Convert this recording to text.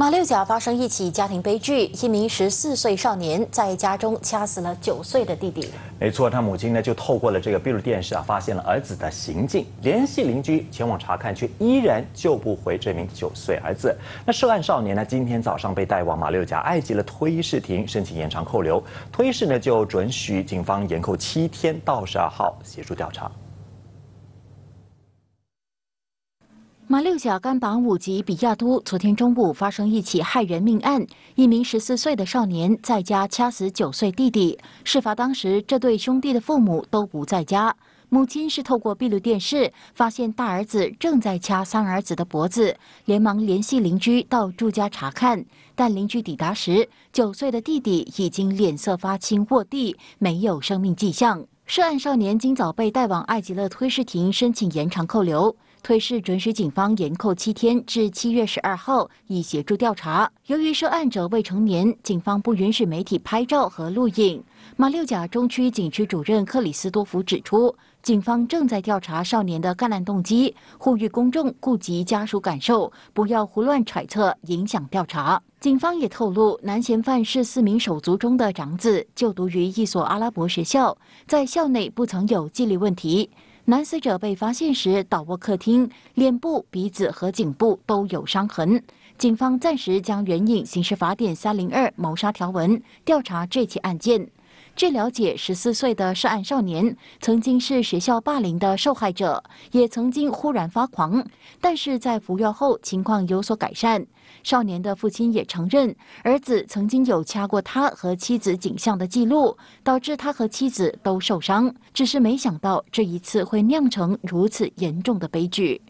马六甲发生一起家庭悲剧，一名十四岁少年在家中掐死了九岁的弟弟。没错，他母亲呢就透过了这个闭路电视啊，发现了儿子的行径，联系邻居前往查看，却依然救不回这名九岁儿子。那涉案少年呢，今天早上被带往马六甲，埃及的推事庭申请延长扣留，推事呢就准许警方延扣七天到十二号协助调查。马六甲甘榜五级比亚都，昨天中午发生一起害人命案，一名十四岁的少年在家掐死九岁弟弟。事发当时，这对兄弟的父母都不在家，母亲是透过闭路电视发现大儿子正在掐三儿子的脖子，连忙联系邻居到住家查看。但邻居抵达时，九岁的弟弟已经脸色发青，卧地没有生命迹象。涉案少年今早被带往爱吉勒推事庭申请延长扣留。退市准许警方延扣七天，至七月十二号，以协助调查。由于涉案者未成年，警方不允许媒体拍照和录影。马六甲中区警区主任克里斯多夫指出，警方正在调查少年的干案动机，呼吁公众顾及家属感受，不要胡乱揣测，影响调查。警方也透露，男嫌犯是四名手足中的长子，就读于一所阿拉伯学校，在校内不曾有纪律问题。男死者被发现时倒卧客厅，脸部、鼻子和颈部都有伤痕。警方暂时将援引《刑事法典》三零二谋杀条文调查这起案件。据了解，十四岁的涉案少年曾经是学校霸凌的受害者，也曾经忽然发狂，但是在服药后情况有所改善。少年的父亲也承认，儿子曾经有掐过他和妻子颈项的记录，导致他和妻子都受伤，只是没想到这一次会酿成如此严重的悲剧。